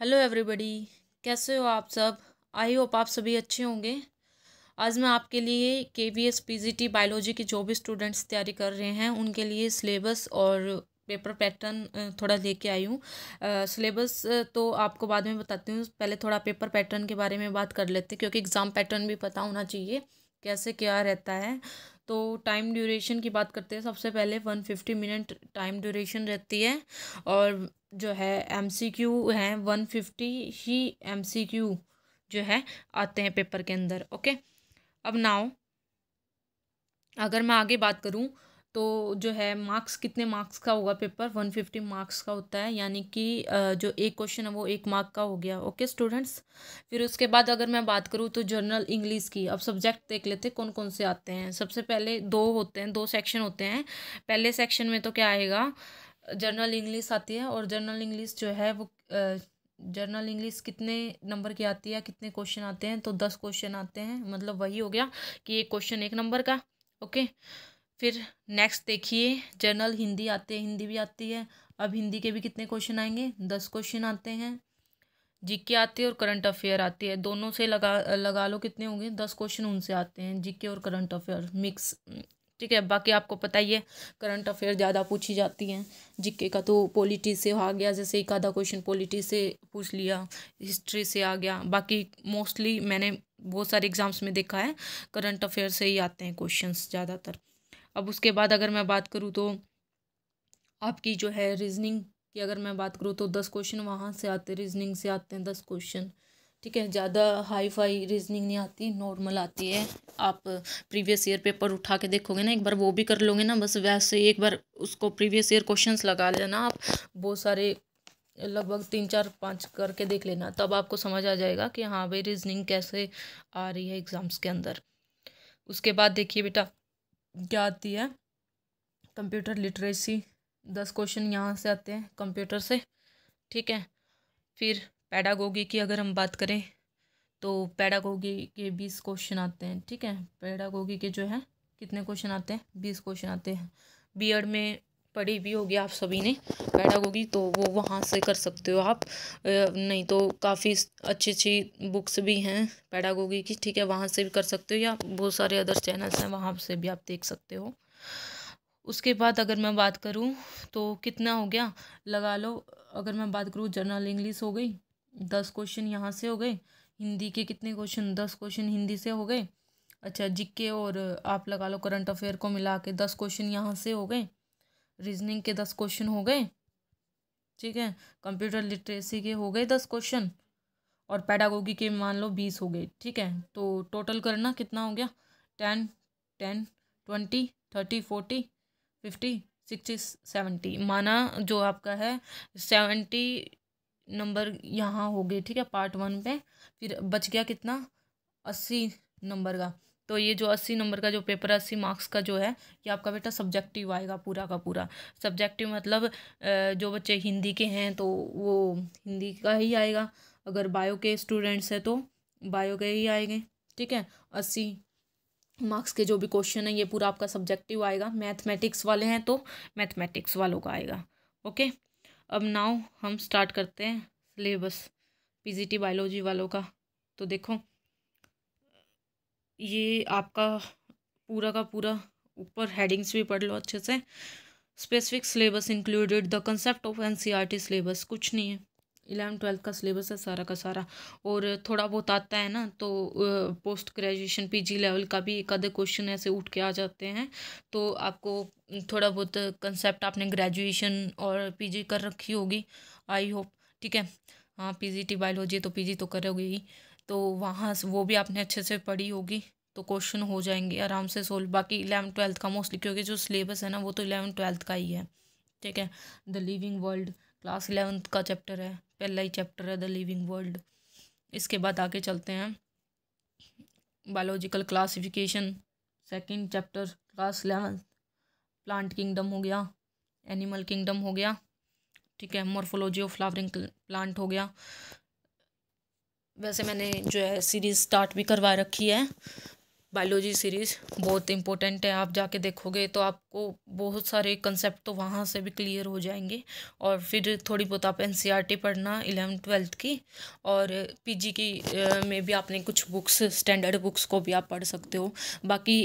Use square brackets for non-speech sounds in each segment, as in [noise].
Hello everybody कैसे हो आप सब आई होप आप सभी अच्छे होंगे आज मैं आपके लिए K V S P G T biology के जो भी स्टूडेंट्स तैयारी कर रहे हैं उनके लिए सिलेबस और पेपर पैटर्न थोड़ा लेके आई हूँ सिलेबस तो आपको बाद में बताती हूँ पहले थोड़ा पेपर पैटर्न के बारे में बात कर लेते हैं क्योंकि एग्ज़ाम पैटर्न भी पता होना चाहिए कैसे क्या रहता है तो टाइम ड्यूरेशन की बात करते हैं सबसे पहले one fifty minute time duration रहती है और जो है एम सी क्यू हैं वन फिफ्टी ही एम सी क्यू जो है आते हैं पेपर के अंदर ओके अब नाउ अगर मैं आगे बात करूँ तो जो है मार्क्स कितने मार्क्स का होगा पेपर वन फिफ्टी मार्क्स का होता है यानी कि जो एक क्वेश्चन है वो एक मार्क का हो गया ओके स्टूडेंट्स फिर उसके बाद अगर मैं बात करूँ तो जर्नल इंग्लिश की अब सब्जेक्ट देख लेते कौन कौन से आते हैं सबसे पहले दो होते हैं दो सेक्शन होते हैं पहले सेक्शन में तो क्या आएगा जर्नल इंग्लिश आती है और जर्नल इंग्लिश जो है वो जर्नल इंग्लिश कितने नंबर की आती है कितने क्वेश्चन आते हैं तो दस क्वेश्चन आते हैं मतलब वही हो गया कि एक क्वेश्चन एक नंबर का ओके okay? फिर नेक्स्ट देखिए जनरल हिंदी आते हैं हिंदी भी आती है अब हिंदी के भी कितने क्वेश्चन आएंगे दस क्वेश्चन आते हैं जीके आते हैं और करंट अफेयर आती है दोनों से लगा लगा लो कितने होंगे दस क्वेश्चन उनसे आते हैं जीके और करंट अफेयर मिक्स ठीक है बाकी आपको पता ही है करंट अफेयर ज़्यादा पूछी जाती हैं जीके का तो पॉलिटी से आ गया जैसे एक आधा क्वेश्चन पॉलिटी से पूछ लिया हिस्ट्री से आ गया बाकी मोस्टली मैंने बहुत सारे एग्ज़ाम्स में देखा है करंट अफेयर से ही आते हैं क्वेश्चंस ज़्यादातर अब उसके बाद अगर मैं बात करूँ तो आपकी जो है रीजनिंग की अगर मैं बात करूँ तो दस क्वेश्चन वहाँ से आते रीजनिंग से आते हैं दस क्वेश्चन ठीक है ज़्यादा हाई फाई रीजनिंग नहीं आती नॉर्मल आती है आप प्रीवियस ईयर पेपर उठा के देखोगे ना एक बार वो भी कर लोगे ना बस वैसे एक बार उसको प्रीवियस ईयर क्वेश्चंस लगा लेना आप बहुत सारे लगभग तीन चार पाँच करके देख लेना तब आपको समझ आ जाएगा कि हाँ भाई रीजनिंग कैसे आ रही है एग्ज़ाम्स के अंदर उसके बाद देखिए बेटा क्या आती है कंप्यूटर लिटरेसी दस क्वेश्चन यहाँ से आते हैं कंप्यूटर से ठीक है फिर पैडागोगी की अगर हम बात करें तो पैडागोगी के बीस क्वेश्चन आते हैं ठीक है पैडागोगी के जो है कितने क्वेश्चन आते हैं बीस क्वेश्चन आते हैं बीएड में पढ़ी भी होगी आप सभी ने पैडागोगी तो वो वहाँ से कर सकते हो आप नहीं तो काफ़ी अच्छी अच्छी बुक्स भी हैं पैडागोगी की ठीक है वहाँ से भी कर सकते हो या बहुत सारे अदर चैनल्स हैं वहाँ से भी आप देख सकते हो उसके बाद अगर मैं बात करूँ तो कितना हो गया लगा लो अगर मैं बात करूँ जर्नल इंग्लिश हो गई दस क्वेश्चन यहाँ से हो गए हिंदी के कितने क्वेश्चन दस क्वेश्चन हिंदी से हो गए अच्छा जिक्के और आप लगा लो करंट अफेयर को मिला के दस क्वेश्चन यहाँ से हो गए रीजनिंग के दस क्वेश्चन हो गए ठीक है कंप्यूटर लिटरेसी के हो गए दस क्वेश्चन और पैडागोगी के मान लो बीस हो गए ठीक है तो टोटल करना कितना हो गया ten ten twenty thirty forty fifty sixty seventy माना जो आपका है सेवेंटी नंबर यहाँ हो गए ठीक है पार्ट वन पे फिर बच गया कितना अस्सी नंबर का तो ये जो अस्सी नंबर का जो पेपर है अस्सी मार्क्स का जो है ये आपका बेटा सब्जेक्टिव आएगा पूरा का पूरा सब्जेक्टिव मतलब जो बच्चे हिंदी के हैं तो वो हिंदी का ही आएगा अगर बायो के स्टूडेंट्स हैं तो बायो के ही आएंगे ठीक है अस्सी मार्क्स के जो भी क्वेश्चन है ये पूरा आपका सब्जेक्टिव आएगा मैथमेटिक्स वाले हैं तो मैथमेटिक्स वालों का आएगा ओके अब नाउ हम स्टार्ट करते हैं सिलेबस टी बायोलॉजी वालों का तो देखो ये आपका पूरा का पूरा ऊपर हेडिंग्स भी पढ़ लो अच्छे से specific syllabus included the concept of an syllabus कुछ नहीं है इलेवन ट्वेल्थ का सिलेबस है सारा का सारा और थोड़ा बहुत आता है ना तो पोस्ट ग्रेजुएशन पीजी लेवल का भी एक आधे क्वेश्चन ऐसे उठ के आ जाते हैं तो आपको थोड़ा बहुत कंसेप्ट आपने ग्रेजुएशन और पीजी कर रखी होगी आई होप ठीक है हाँ पीजीटी बायोलॉजी तो पीजी तो करोगे ही तो वहाँ से वो भी आपने अच्छे से पढ़ी होगी तो क्वेश्चन हो जाएंगे आराम से सोल्व बाकी इलेवन ट्वेल्थ का मोस्टली क्योंकि जो सिलेबस है ना वो तो इलेवन ट्वेल्थ का ही है ठीक है the living world class eleventh का चैप्टर है पहला ही चैप्टर है द लिविंग वर्ल्ड इसके बाद आगे चलते हैं biological classification second chapter class eleventh plant kingdom हो गया एनिमल किंगडम हो गया ठीक है मोर्फोलॉजी ऑफ फ्लावरिंग प्लांट हो गया वैसे मैंने जो है सीरीज़ स्टार्ट भी करवा रखी है बायोलॉजी सीरीज़ बहुत इंपॉर्टेंट है आप जाके देखोगे तो आपको बहुत सारे कंसेप्ट तो वहाँ से भी क्लियर हो जाएंगे और फिर थोड़ी बहुत आप एन e पढ़ना इलेवन ट्वेल्थ की और पीजी की में भी आपने कुछ बुक्स स्टैंडर्ड बुक्स को भी आप पढ़ सकते हो बाकी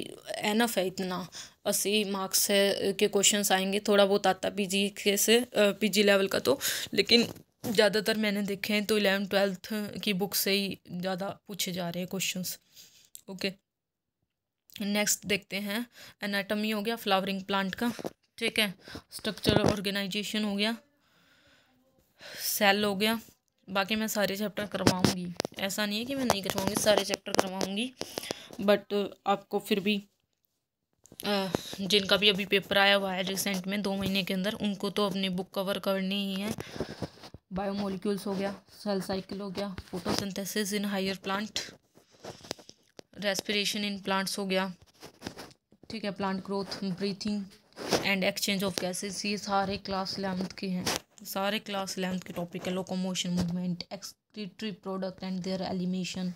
एनफ है इतना अस्सी मार्क्स के क्वेश्चन आएंगे थोड़ा बहुत आता पी के से पी लेवल का तो लेकिन ज़्यादातर मैंने देखे हैं तो इलेवन ट्वेल्थ की बुक से ही ज़्यादा पूछे जा रहे हैं क्वेश्चन ओके नेक्स्ट देखते हैं एनाटमी हो गया फ्लावरिंग प्लांट का ठीक है स्ट्रक्चर ऑर्गेनाइजेशन हो गया सेल हो गया बाकी मैं सारे चैप्टर करवाऊंगी ऐसा नहीं है कि मैं नहीं करवाऊंगी सारे चैप्टर करवाऊंगी बट आपको फिर भी जिनका भी अभी पेपर आया हुआ है रिसेंट में दो महीने के अंदर उनको तो अपनी बुक कवर करनी ही है बायोमोलिक्यूल्स हो गया सेल साइकिल हो गया photosynthesis in higher plant respiration in plants हो गया ठीक है plant growth breathing and exchange of gases ये सारे क्लास इलेवंथ के हैं सारे क्लास इलेवंथ के टॉपिक है locomotion movement excretory product and their elimination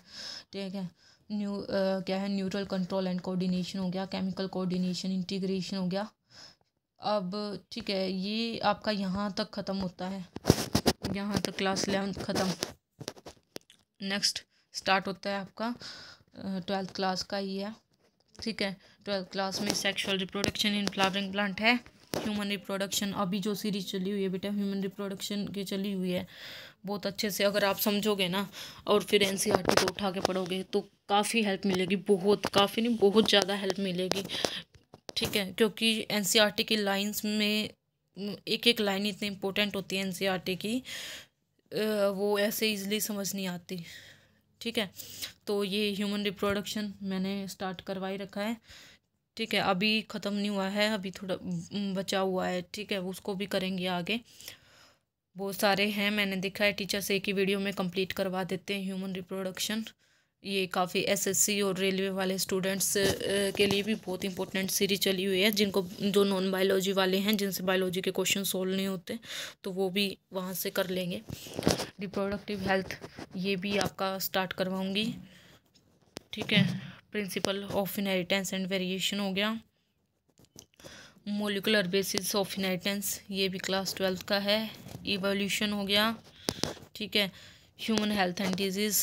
ठीक है न्यू uh, क्या है न्यूट्रल कंट्रोल एंड कोऑर्डिनेशन हो गया केमिकल कोऑर्डिनेशन इंटीग्रेशन हो गया अब ठीक है ये आपका यहाँ तक ख़त्म होता है यहाँ तक क्लास इलेवंथ ख़त्म नेक्स्ट स्टार्ट होता है आपका ट्वेल्थ क्लास का ही है ठीक है ट्वेल्थ क्लास में sexual reproduction in flowering plant है ह्यूमन रिप्रोडक्शन अभी जो सीरीज चली हुई है बेटा ह्यूमन रिप्रोडक्शन की चली हुई है बहुत अच्छे से अगर आप समझोगे ना और फिर एन सी आर टी को उठा के पढ़ोगे तो काफ़ी हेल्प मिलेगी बहुत काफ़ी नहीं बहुत ज़्यादा हेल्प मिलेगी ठीक है क्योंकि एन सी आर टी की लाइन्स में एक एक लाइन इतनी इम्पोर्टेंट होती है एन e की वो ऐसे इजीली समझ नहीं आती ठीक है तो ये ह्यूमन रिप्रोडक्शन मैंने स्टार्ट करवा ही रखा है ठीक है अभी ख़त्म नहीं हुआ है अभी थोड़ा बचा हुआ है ठीक है उसको भी करेंगे आगे बहुत सारे हैं मैंने देखा है टीचर्स एक ही वीडियो में कंप्लीट करवा देते हैं ह्यूमन रिप्रोडक्शन ये काफ़ी एसएससी और रेलवे वाले स्टूडेंट्स के लिए भी बहुत इंपॉर्टेंट सीरीज चली हुई है जिनको जो नॉन बायोलॉजी वाले हैं जिनसे बायोलॉजी के क्वेश्चन सोल्व नहीं होते तो वो भी वहाँ से कर लेंगे रिप्रोडक्टिव हेल्थ ये भी आपका स्टार्ट करवाऊँगी ठीक है principle of inheritance and variation हो गया मोलिकुलर बेसिस ऑफ इनहेरिटेंस ये भी क्लास ट्वेल्थ का है इवोल्यूशन हो गया ठीक है human health and disease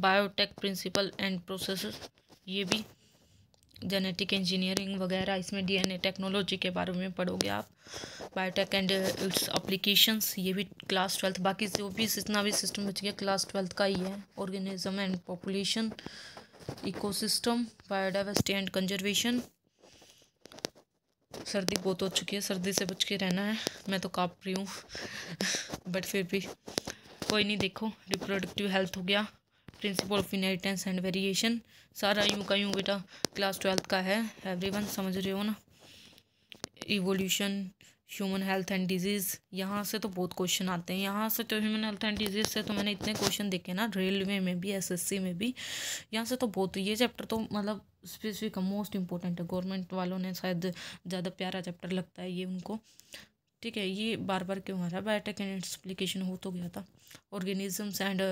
biotech principle and process ये भी जेनेटिक इंजीनियरिंग वगैरह इसमें डीएनए टेक्नोलॉजी के बारे में पढ़ोगे आप बायोटेक एंड इट्स अप्लीकेशंस ये भी क्लास ट्वेल्थ बाकी जो भी जितना भी सिस्टम बच गया क्लास ट्वेल्थ का ही है organism and population ecosystem biodiversity and conservation सर्दी बहुत हो चुकी है सर्दी से बच के रहना है मैं तो काँप रही हूँ बट [laughs] फिर भी कोई नहीं देखो रिप्रोडक्टिव हेल्थ हो गया principle of inheritance and variation सारा यूं का यूं बेटा क्लास ट्वेल्थ का है एवरीवन समझ रहे हो ना evolution human health and disease यहाँ से तो बहुत क्वेश्चन आते हैं यहाँ से तो ह्यूमन हेल्थ एंड डिजीज़ से तो मैंने इतने क्वेश्चन देखे ना रेलवे में भी एसएससी में भी यहाँ से तो बहुत ये चैप्टर तो मतलब स्पेसिफिक मोस्ट इंपॉर्टेंट है गवर्नमेंट वालों ने शायद ज़्यादा प्यारा चैप्टर लगता है ये उनको ठीक है ये बार बार क्यों आ रहा है बायोटेक एंड एक्सप्लीकेशन हो तो गया था ऑर्गेनिजम्स एंड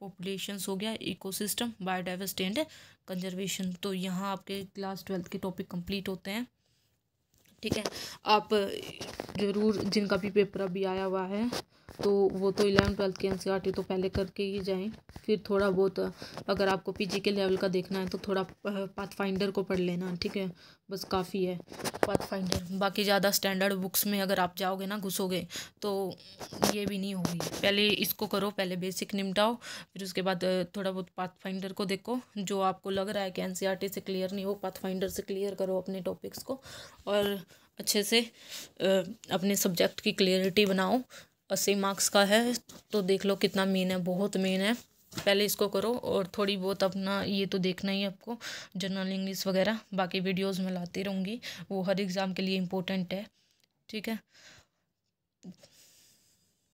पॉपुलेशंस हो गया इकोसिस्टम बायोडाइवर्सिटी एंड कंजर्वेशन तो यहाँ आपके क्लास ट्वेल्थ के टॉपिक कंप्लीट होते हैं ठीक है आप ज़रूर जिनका भी पेपर अभी आया हुआ है तो वो तो इलेवन ट्वेल्थ के एन e तो पहले करके ही जाएं फिर थोड़ा बहुत अगर आपको पीजी के लेवल का देखना है तो थोड़ा पाथ फाइंडर को पढ़ लेना ठीक है बस काफ़ी है पाथफाइंडर बाकी ज़्यादा स्टैंडर्ड बुक्स में अगर आप जाओगे ना घुसोगे तो ये भी नहीं होगी पहले इसको करो पहले बेसिक निपटाओ फिर उसके बाद थोड़ा बहुत पाथफाइंडर को देखो जो आपको लग रहा है कि एन e से क्लियर नहीं हो पाथफाइंडर से क्लियर करो अपने टॉपिक्स को और अच्छे से अपने सब्जेक्ट की क्लियरिटी बनाओ अस्सी मार्क्स का है तो देख लो कितना मेन है बहुत मेन है पहले इसको करो और थोड़ी बहुत अपना ये तो देखना ही आपको जनरल इंग्लिश वगैरह बाकी वीडियोज में लाती रहूँगी वो हर एग्ज़ाम के लिए इम्पोर्टेंट है ठीक है